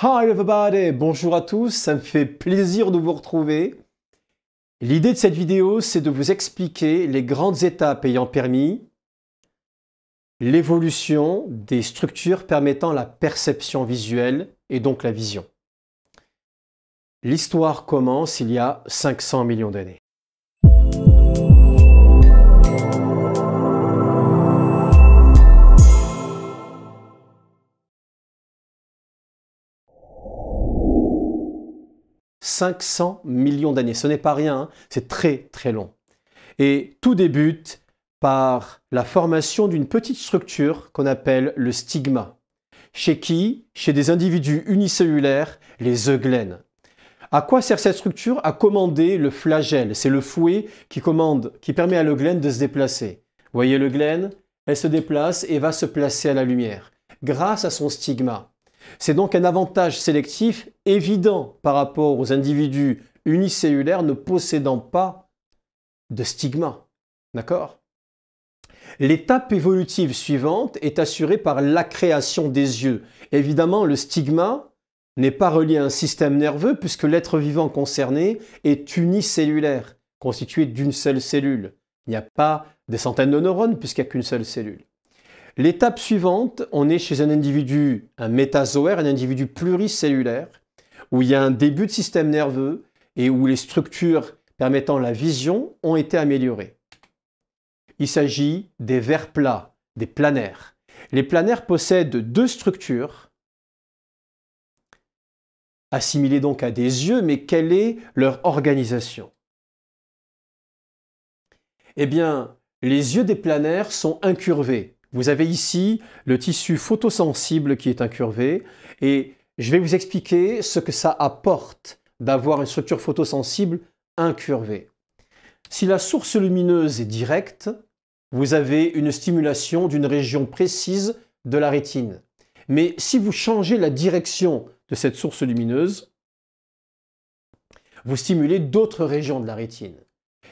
Hi everybody, bonjour à tous, ça me fait plaisir de vous retrouver. L'idée de cette vidéo, c'est de vous expliquer les grandes étapes ayant permis l'évolution des structures permettant la perception visuelle et donc la vision. L'histoire commence il y a 500 millions d'années. 500 millions d'années. Ce n'est pas rien, hein. c'est très très long. Et tout débute par la formation d'une petite structure qu'on appelle le stigma. Chez qui Chez des individus unicellulaires, les euglènes. À quoi sert cette structure À commander le flagelle. C'est le fouet qui commande, qui permet à l'euglène de se déplacer. Vous voyez l'euglène Elle se déplace et va se placer à la lumière grâce à son stigma. C'est donc un avantage sélectif évident par rapport aux individus unicellulaires ne possédant pas de stigma. D'accord L'étape évolutive suivante est assurée par la création des yeux. Évidemment, le stigma n'est pas relié à un système nerveux puisque l'être vivant concerné est unicellulaire, constitué d'une seule cellule. Il n'y a pas des centaines de neurones puisqu'il n'y a qu'une seule cellule. L'étape suivante, on est chez un individu, un métazoaire, un individu pluricellulaire, où il y a un début de système nerveux et où les structures permettant la vision ont été améliorées. Il s'agit des vers plats, des planaires. Les planaires possèdent deux structures, assimilées donc à des yeux, mais quelle est leur organisation Eh bien, les yeux des planaires sont incurvés, vous avez ici le tissu photosensible qui est incurvé et je vais vous expliquer ce que ça apporte d'avoir une structure photosensible incurvée. Si la source lumineuse est directe, vous avez une stimulation d'une région précise de la rétine. Mais si vous changez la direction de cette source lumineuse, vous stimulez d'autres régions de la rétine.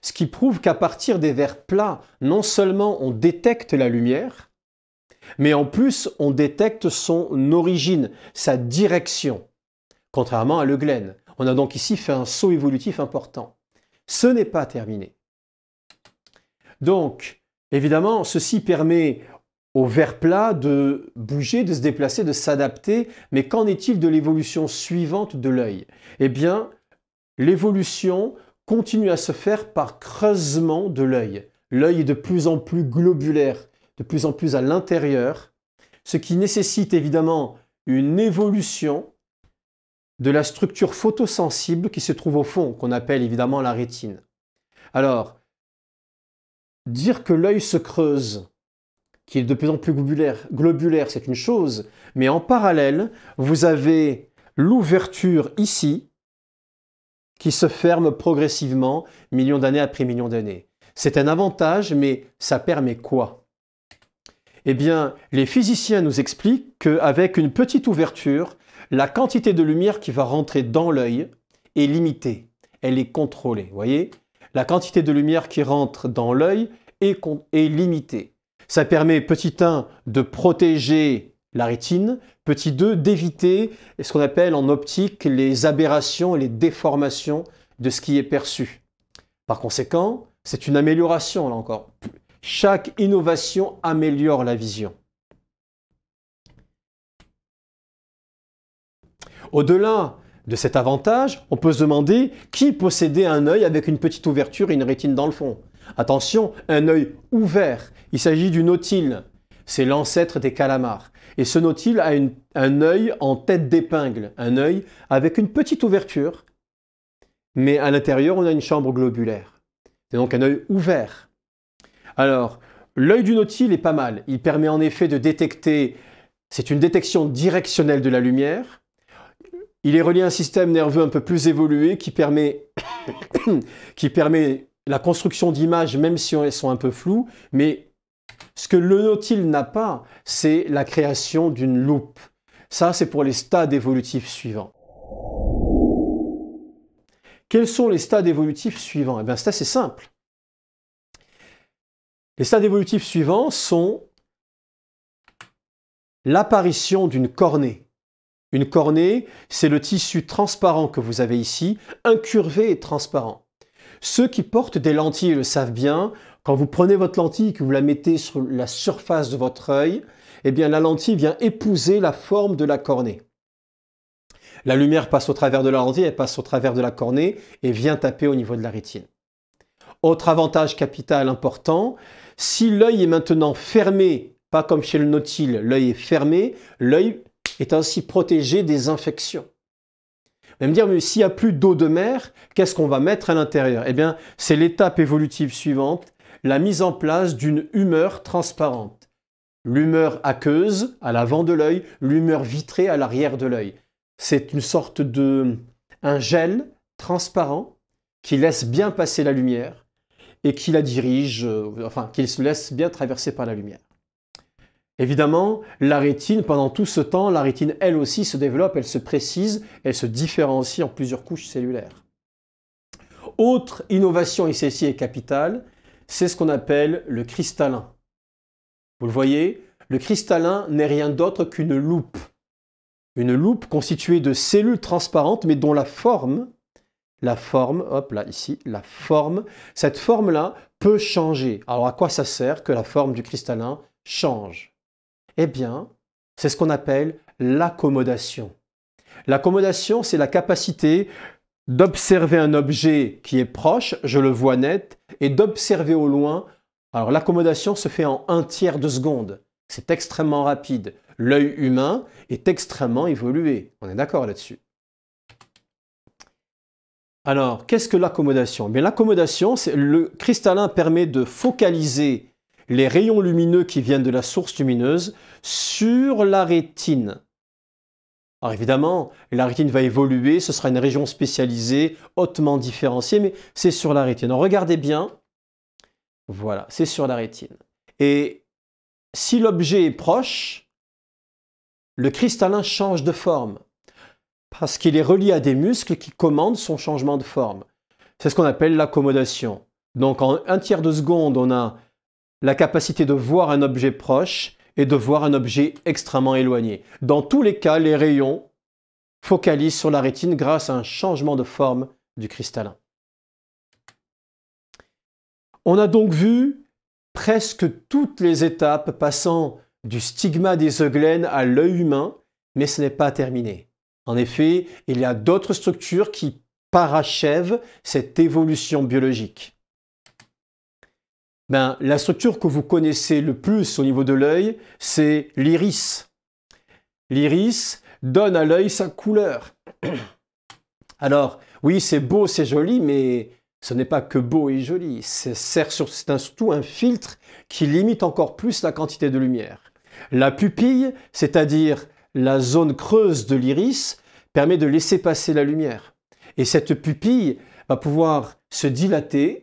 Ce qui prouve qu'à partir des verres plats, non seulement on détecte la lumière, mais en plus on détecte son origine, sa direction, contrairement à Le Glen. On a donc ici fait un saut évolutif important. Ce n'est pas terminé. Donc, évidemment, ceci permet au verre plat de bouger, de se déplacer, de s'adapter, mais qu'en est-il de l'évolution suivante de l'œil Eh bien, l'évolution continue à se faire par creusement de l'œil. L'œil est de plus en plus globulaire, de plus en plus à l'intérieur, ce qui nécessite évidemment une évolution de la structure photosensible qui se trouve au fond, qu'on appelle évidemment la rétine. Alors, dire que l'œil se creuse, qui est de plus en plus globulaire, globulaire c'est une chose, mais en parallèle, vous avez l'ouverture ici, qui se ferme progressivement, millions d'années après millions d'années. C'est un avantage, mais ça permet quoi Eh bien, les physiciens nous expliquent qu'avec une petite ouverture, la quantité de lumière qui va rentrer dans l'œil est limitée. Elle est contrôlée, Vous voyez La quantité de lumière qui rentre dans l'œil est, est limitée. Ça permet, petit 1, de protéger la rétine. Petit 2, d'éviter ce qu'on appelle en optique les aberrations et les déformations de ce qui est perçu. Par conséquent, c'est une amélioration, là encore. Chaque innovation améliore la vision. Au-delà de cet avantage, on peut se demander qui possédait un œil avec une petite ouverture et une rétine dans le fond. Attention, un œil ouvert. Il s'agit d'une otile, c'est l'ancêtre des calamars. Et ce nautile a un œil en tête d'épingle, un œil avec une petite ouverture, mais à l'intérieur, on a une chambre globulaire. C'est donc un œil ouvert. Alors, l'œil du nautile est pas mal. Il permet en effet de détecter, c'est une détection directionnelle de la lumière. Il est relié à un système nerveux un peu plus évolué qui permet, qui permet la construction d'images, même si elles sont un peu floues, mais ce que le nautile n'a pas, c'est la création d'une loupe. Ça, c'est pour les stades évolutifs suivants. Quels sont les stades évolutifs suivants Eh bien, c'est assez simple. Les stades évolutifs suivants sont l'apparition d'une cornée. Une cornée, c'est le tissu transparent que vous avez ici, incurvé et transparent. Ceux qui portent des lentilles le savent bien, quand vous prenez votre lentille et que vous la mettez sur la surface de votre œil, eh bien la lentille vient épouser la forme de la cornée. La lumière passe au travers de la lentille, elle passe au travers de la cornée et vient taper au niveau de la rétine. Autre avantage capital important, si l'œil est maintenant fermé, pas comme chez le nautile, l'œil est fermé, l'œil est ainsi protégé des infections. Vous allez me dire, mais s'il n'y a plus d'eau de mer, qu'est-ce qu'on va mettre à l'intérieur Eh bien, c'est l'étape évolutive suivante, la mise en place d'une humeur transparente. L'humeur aqueuse à l'avant de l'œil, l'humeur vitrée à l'arrière de l'œil. C'est une sorte de un gel transparent qui laisse bien passer la lumière et qui la dirige, euh, enfin qui se laisse bien traverser par la lumière. Évidemment, la rétine, pendant tout ce temps, la rétine elle aussi se développe, elle se précise, elle se différencie en plusieurs couches cellulaires. Autre innovation, et est capitale, c'est ce qu'on appelle le cristallin. Vous le voyez, le cristallin n'est rien d'autre qu'une loupe. Une loupe constituée de cellules transparentes, mais dont la forme, la forme, hop là, ici, la forme, cette forme-là peut changer. Alors à quoi ça sert que la forme du cristallin change Eh bien, c'est ce qu'on appelle l'accommodation. L'accommodation, c'est la capacité d'observer un objet qui est proche, je le vois net, et d'observer au loin. Alors l'accommodation se fait en un tiers de seconde. C'est extrêmement rapide. L'œil humain est extrêmement évolué. On est d'accord là-dessus. Alors, qu'est-ce que l'accommodation eh L'accommodation, c'est le cristallin permet de focaliser les rayons lumineux qui viennent de la source lumineuse sur la rétine. Alors évidemment, la rétine va évoluer, ce sera une région spécialisée, hautement différenciée, mais c'est sur la rétine. regardez bien, voilà, c'est sur la rétine. Et si l'objet est proche, le cristallin change de forme, parce qu'il est relié à des muscles qui commandent son changement de forme. C'est ce qu'on appelle l'accommodation. Donc en un tiers de seconde, on a la capacité de voir un objet proche, et de voir un objet extrêmement éloigné. Dans tous les cas, les rayons focalisent sur la rétine grâce à un changement de forme du cristallin. On a donc vu presque toutes les étapes passant du stigma des euglènes à l'œil humain, mais ce n'est pas terminé. En effet, il y a d'autres structures qui parachèvent cette évolution biologique ben, la structure que vous connaissez le plus au niveau de l'œil, c'est l'iris. L'iris donne à l'œil sa couleur. Alors, oui, c'est beau, c'est joli, mais ce n'est pas que beau et joli. C'est surtout un filtre qui limite encore plus la quantité de lumière. La pupille, c'est-à-dire la zone creuse de l'iris, permet de laisser passer la lumière. Et cette pupille va pouvoir se dilater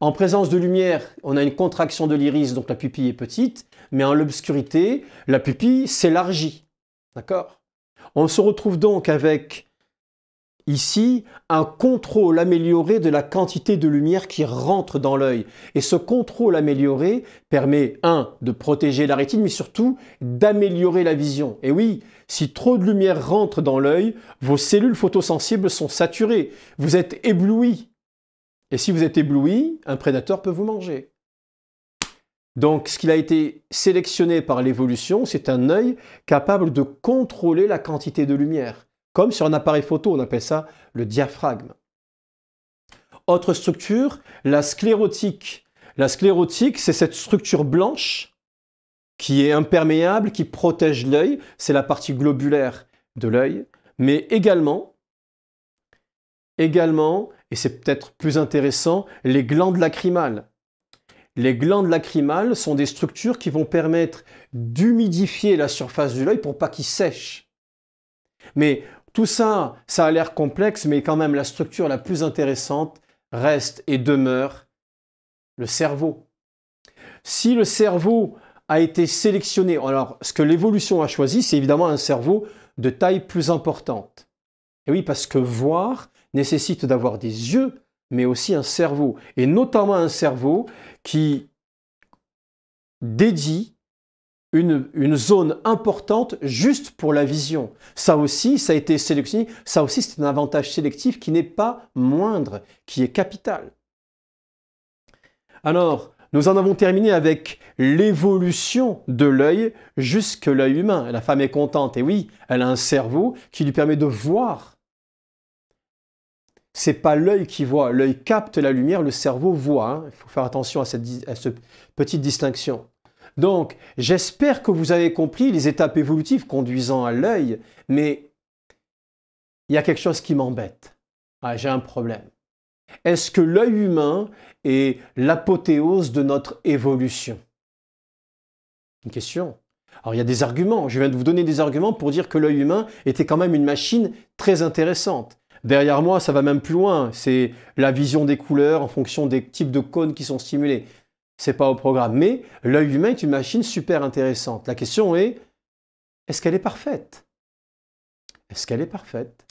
en présence de lumière, on a une contraction de l'iris, donc la pupille est petite, mais en l'obscurité, la pupille s'élargit. D'accord On se retrouve donc avec, ici, un contrôle amélioré de la quantité de lumière qui rentre dans l'œil. Et ce contrôle amélioré permet, un, de protéger la rétine, mais surtout d'améliorer la vision. Et oui, si trop de lumière rentre dans l'œil, vos cellules photosensibles sont saturées. Vous êtes éblouis. Et si vous êtes ébloui, un prédateur peut vous manger. Donc ce qu'il a été sélectionné par l'évolution, c'est un œil capable de contrôler la quantité de lumière. Comme sur un appareil photo, on appelle ça le diaphragme. Autre structure, la sclérotique. La sclérotique, c'est cette structure blanche qui est imperméable, qui protège l'œil. C'est la partie globulaire de l'œil. Mais également, également, et c'est peut-être plus intéressant, les glandes lacrymales. Les glandes lacrymales sont des structures qui vont permettre d'humidifier la surface de l'œil pour pas qu'il sèche. Mais tout ça, ça a l'air complexe, mais quand même la structure la plus intéressante reste et demeure le cerveau. Si le cerveau a été sélectionné, alors ce que l'évolution a choisi, c'est évidemment un cerveau de taille plus importante. Et oui, parce que voir, nécessite d'avoir des yeux, mais aussi un cerveau, et notamment un cerveau qui dédie une, zone importante juste pour la vision. Ça aussi, ça a été sélectionné, ça aussi c'est un avantage sélectif qui n'est pas moindre, qui est capital. Alors, nous en avons terminé avec l'évolution de l'œil jusque l'œil humain. La femme est contente, et oui, elle a un cerveau qui lui permet de voir c'est pas l'œil qui voit. L'œil capte la lumière, le cerveau voit. Hein. Il faut faire attention à cette, à cette petite distinction. Donc, j'espère que vous avez compris les étapes évolutives conduisant à l'œil, mais il y a quelque chose qui m'embête. Ah, j'ai un problème. Est-ce que l'œil humain est l'apothéose de notre évolution Une question. Alors il y a des arguments, je viens de vous donner des arguments pour dire que l'œil humain était quand même une machine très intéressante. Derrière moi, ça va même plus loin. C'est la vision des couleurs en fonction des types de cônes qui sont stimulés. C'est pas au programme. Mais l'œil humain est une machine super intéressante. La question est, est-ce qu'elle est parfaite Est-ce qu'elle est parfaite